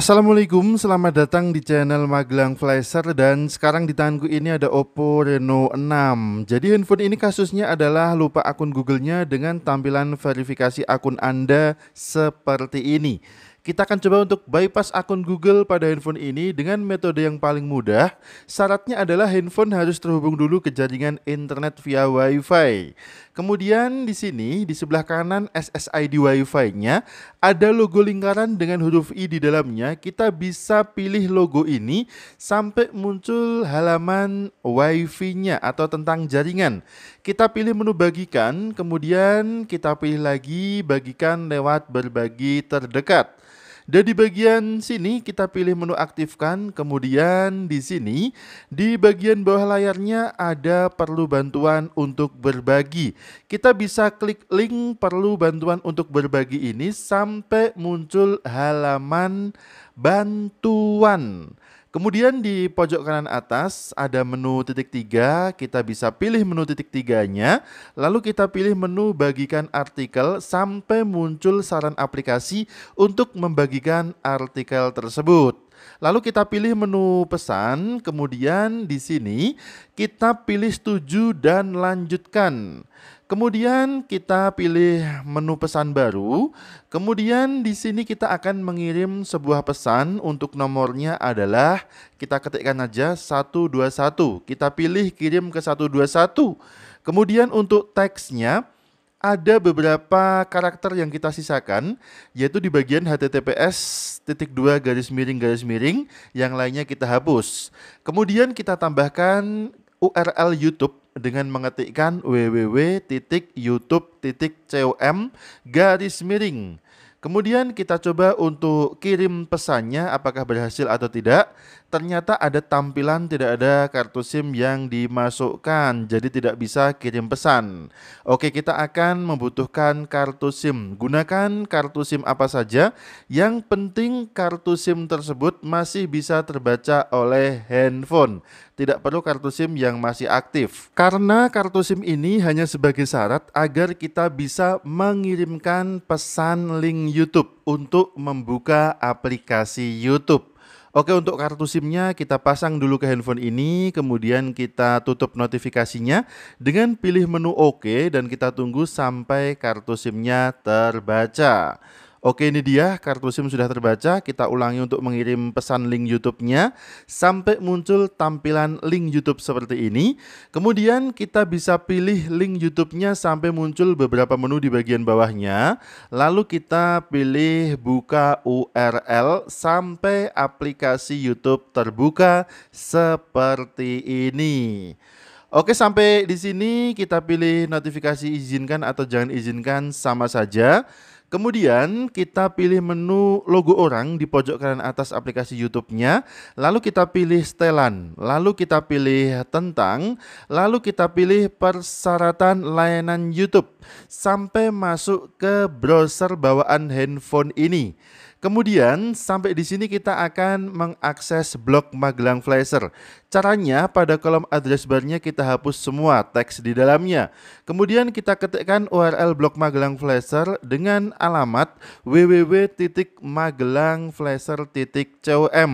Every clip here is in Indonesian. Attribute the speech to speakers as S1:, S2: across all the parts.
S1: Assalamualaikum, selamat datang di channel Magelang Flasher dan sekarang di tanganku ini ada Oppo Reno 6 Jadi handphone ini kasusnya adalah lupa akun Google-nya dengan tampilan verifikasi akun Anda seperti ini kita akan coba untuk bypass akun Google pada handphone ini dengan metode yang paling mudah. Syaratnya adalah handphone harus terhubung dulu ke jaringan internet via WiFi. Kemudian di sini di sebelah kanan SSID wifi nya ada logo lingkaran dengan huruf i di dalamnya. Kita bisa pilih logo ini sampai muncul halaman wifi nya atau tentang jaringan. Kita pilih menu bagikan, kemudian kita pilih lagi bagikan lewat berbagi terdekat. Dan di bagian sini kita pilih menu aktifkan, kemudian di sini di bagian bawah layarnya ada perlu bantuan untuk berbagi. Kita bisa klik link perlu bantuan untuk berbagi ini sampai muncul halaman bantuan. Kemudian di pojok kanan atas ada menu titik tiga, kita bisa pilih menu titik tiganya, lalu kita pilih menu bagikan artikel sampai muncul saran aplikasi untuk membagikan artikel tersebut. Lalu kita pilih menu pesan, kemudian di sini kita pilih setuju dan lanjutkan. Kemudian kita pilih menu pesan baru. Kemudian di sini kita akan mengirim sebuah pesan untuk nomornya adalah kita ketikkan aja 121. Kita pilih kirim ke 121. Kemudian untuk teksnya ada beberapa karakter yang kita sisakan yaitu di bagian https titik dua garis miring garis miring yang lainnya kita hapus kemudian kita tambahkan URL YouTube dengan mengetikkan www.youtube.com garis miring Kemudian kita coba untuk kirim pesannya apakah berhasil atau tidak. Ternyata ada tampilan tidak ada kartu SIM yang dimasukkan, jadi tidak bisa kirim pesan. Oke, kita akan membutuhkan kartu SIM. Gunakan kartu SIM apa saja, yang penting kartu SIM tersebut masih bisa terbaca oleh handphone. Tidak perlu kartu SIM yang masih aktif. Karena kartu SIM ini hanya sebagai syarat agar kita bisa mengirimkan pesan link YouTube untuk membuka aplikasi YouTube. Oke, untuk kartu SIM-nya kita pasang dulu ke handphone ini, kemudian kita tutup notifikasinya dengan pilih menu OK dan kita tunggu sampai kartu SIM-nya terbaca. Oke ini dia kartu SIM sudah terbaca. Kita ulangi untuk mengirim pesan link YouTube-nya sampai muncul tampilan link YouTube seperti ini. Kemudian kita bisa pilih link YouTube-nya sampai muncul beberapa menu di bagian bawahnya. Lalu kita pilih buka URL sampai aplikasi YouTube terbuka seperti ini. Oke, sampai di sini kita pilih notifikasi izinkan atau jangan izinkan sama saja. Kemudian kita pilih menu logo orang di pojok kanan atas aplikasi YouTube-nya, lalu kita pilih setelan, lalu kita pilih tentang, lalu kita pilih persyaratan layanan YouTube sampai masuk ke browser bawaan handphone ini. Kemudian sampai di sini kita akan mengakses blok Magelang Flasher. Caranya pada kolom address barnya kita hapus semua teks di dalamnya. Kemudian kita ketikkan URL blok Magelang Flasher dengan alamat www.magelangflasher.com.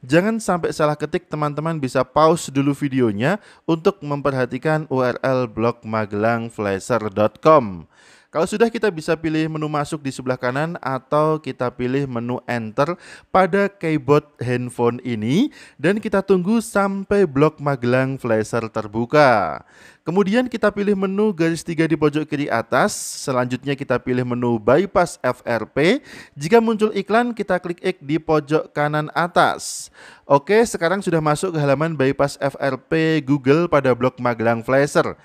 S1: Jangan sampai salah ketik teman-teman bisa pause dulu videonya untuk memperhatikan URL blog magelangflasher.com. Kalau sudah kita bisa pilih menu masuk di sebelah kanan atau kita pilih menu enter pada keyboard handphone ini dan kita tunggu sampai blok Magelang Flasher terbuka. Kemudian kita pilih menu garis tiga di pojok kiri atas, selanjutnya kita pilih menu bypass FRP. Jika muncul iklan, kita klik X di pojok kanan atas. Oke, sekarang sudah masuk ke halaman bypass FRP Google pada blok Magelang Flasher.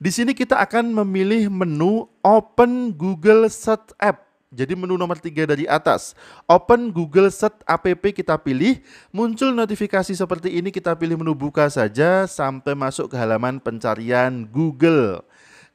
S1: Di sini kita akan memilih menu Open Google Search App. Jadi menu nomor tiga dari atas. Open Google Search App kita pilih, muncul notifikasi seperti ini kita pilih menu buka saja sampai masuk ke halaman pencarian Google.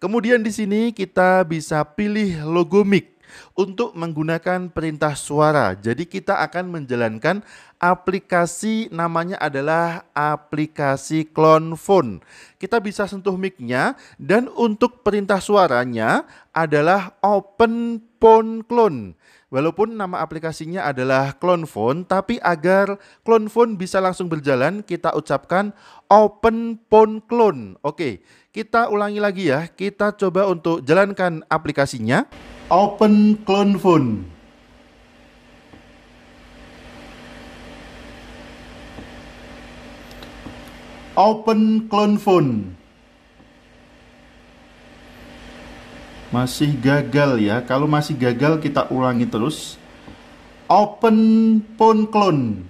S1: Kemudian di sini kita bisa pilih logo mic untuk menggunakan perintah suara. Jadi kita akan menjalankan aplikasi namanya adalah aplikasi Clone Phone. Kita bisa sentuh mic-nya dan untuk perintah suaranya adalah Open Phone Clone. Walaupun nama aplikasinya adalah Clone Phone, tapi agar Clone Phone bisa langsung berjalan, kita ucapkan Open Phone Clone. Oke, kita ulangi lagi ya. Kita coba untuk jalankan aplikasinya open clone phone. Open clone phone. Masih gagal ya. Kalau masih gagal kita ulangi terus. Open phone clone.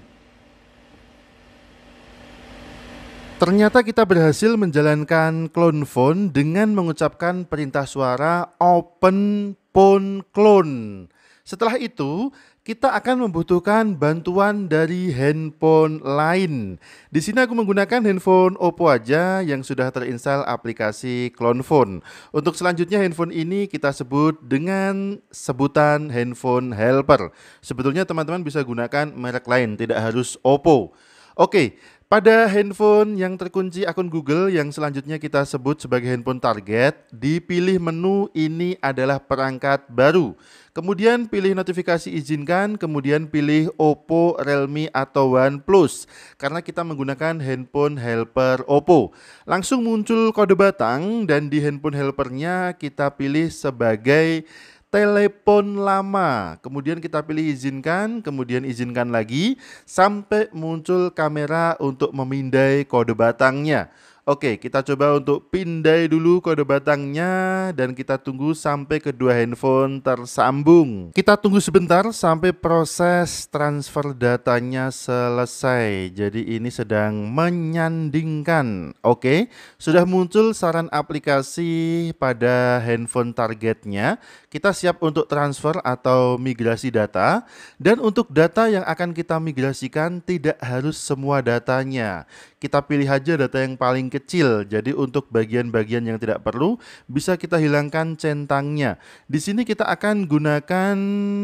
S1: Ternyata kita berhasil menjalankan clone phone dengan mengucapkan perintah suara open phone clone. Setelah itu, kita akan membutuhkan bantuan dari handphone lain. Di sini aku menggunakan handphone Oppo aja yang sudah terinstal aplikasi Clone Phone. Untuk selanjutnya handphone ini kita sebut dengan sebutan handphone helper. Sebetulnya teman-teman bisa gunakan merek lain, tidak harus Oppo. Oke, pada handphone yang terkunci akun Google yang selanjutnya kita sebut sebagai handphone target, dipilih menu ini adalah perangkat baru. Kemudian pilih notifikasi izinkan, kemudian pilih Oppo, Realme, atau OnePlus. Karena kita menggunakan handphone helper Oppo. Langsung muncul kode batang dan di handphone helpernya kita pilih sebagai telepon lama. Kemudian kita pilih izinkan, kemudian izinkan lagi sampai muncul kamera untuk memindai kode batangnya. Oke, kita coba untuk pindai dulu kode batangnya dan kita tunggu sampai kedua handphone tersambung. Kita tunggu sebentar sampai proses transfer datanya selesai. Jadi ini sedang menyandingkan. Oke, sudah muncul saran aplikasi pada handphone targetnya. Kita siap untuk transfer atau migrasi data dan untuk data yang akan kita migrasikan tidak harus semua datanya. Kita pilih aja data yang paling kecil. Jadi untuk bagian-bagian yang tidak perlu bisa kita hilangkan centangnya. Di sini kita akan gunakan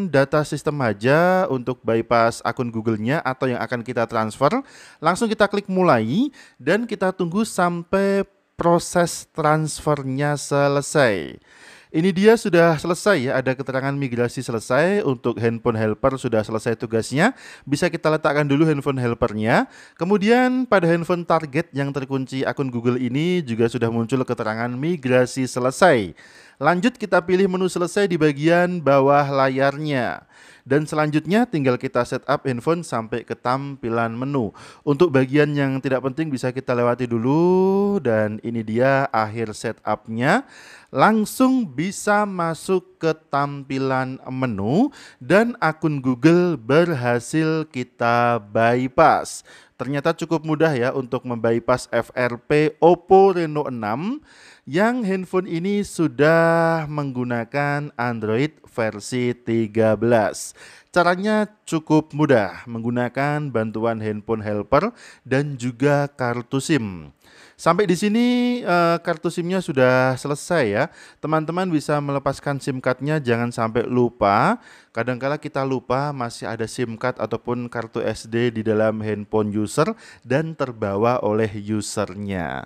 S1: data sistem aja untuk bypass akun Google-nya atau yang akan kita transfer. Langsung kita klik mulai dan kita tunggu sampai proses transfernya selesai. Ini dia sudah selesai ya, ada keterangan migrasi selesai untuk handphone helper sudah selesai tugasnya. Bisa kita letakkan dulu handphone helpernya. Kemudian pada handphone target yang terkunci akun Google ini juga sudah muncul keterangan migrasi selesai. Lanjut kita pilih menu selesai di bagian bawah layarnya. Dan selanjutnya tinggal kita setup handphone sampai ke tampilan menu. Untuk bagian yang tidak penting bisa kita lewati dulu dan ini dia akhir setupnya. Langsung bisa masuk ke tampilan menu dan akun Google berhasil kita bypass. Ternyata cukup mudah ya untuk membypass FRP Oppo Reno 6 yang handphone ini sudah menggunakan Android versi 13. Caranya cukup mudah menggunakan bantuan handphone helper dan juga kartu SIM. Sampai di sini eh, kartu SIM-nya sudah selesai ya. Teman-teman bisa melepaskan SIM card-nya jangan sampai lupa. Kadangkala kita lupa masih ada SIM card ataupun kartu SD di dalam handphone user dan terbawa oleh usernya.